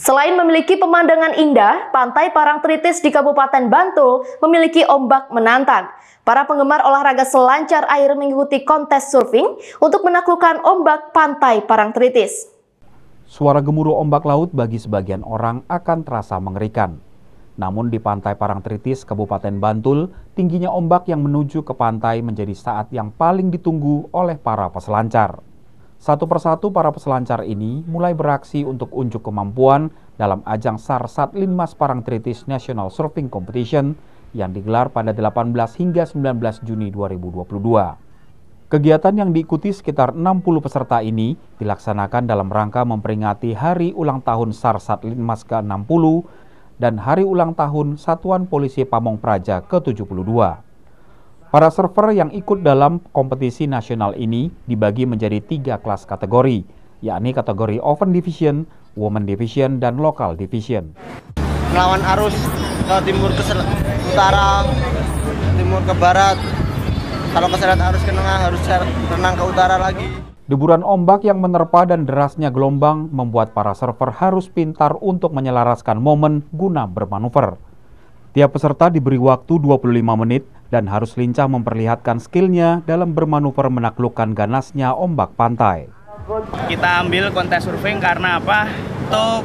Selain memiliki pemandangan indah, Pantai Parangtritis di Kabupaten Bantul memiliki ombak menantang. Para penggemar olahraga selancar air mengikuti kontes surfing untuk menaklukkan ombak Pantai Parangtritis. Suara gemuruh ombak laut bagi sebagian orang akan terasa mengerikan. Namun di pantai Parangtritis, Kabupaten Bantul, tingginya ombak yang menuju ke pantai menjadi saat yang paling ditunggu oleh para peselancar. Satu persatu para peselancar ini mulai beraksi untuk unjuk kemampuan dalam ajang Sarsat Linmas Parangtritis National Surfing Competition yang digelar pada 18 hingga 19 Juni 2022. Kegiatan yang diikuti sekitar 60 peserta ini dilaksanakan dalam rangka memperingati Hari Ulang Tahun Sarsat Linmas ke-60 dan Hari Ulang Tahun Satuan Polisi Pamong Praja ke-72. Para server yang ikut dalam kompetisi nasional ini dibagi menjadi tiga kelas kategori, yakni kategori Open Division, Women Division, dan Local Division. Melawan arus ke timur ke utara, timur ke barat. Kalau keseret arus ke tengah harus renang ke utara lagi. Deburan ombak yang menerpa dan derasnya gelombang membuat para server harus pintar untuk menyelaraskan momen guna bermanuver. Tiap peserta diberi waktu 25 menit dan harus lincah memperlihatkan skillnya dalam bermanuver menaklukkan ganasnya ombak pantai. Kita ambil kontes surfing karena apa? Untuk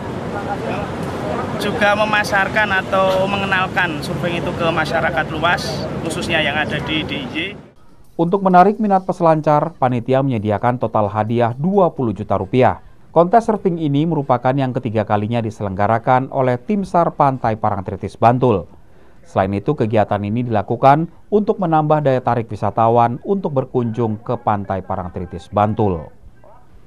juga memasarkan atau mengenalkan surfing itu ke masyarakat luas, khususnya yang ada di DJ. Untuk menarik minat peselancar, panitia menyediakan total hadiah 20 juta rupiah. Kontes surfing ini merupakan yang ketiga kalinya diselenggarakan oleh tim SAR Pantai Parangtritis Bantul. Selain itu, kegiatan ini dilakukan untuk menambah daya tarik wisatawan untuk berkunjung ke Pantai Parangtritis, Bantul.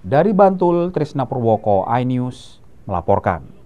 Dari Bantul, Trisna Purwoko, iNews, melaporkan.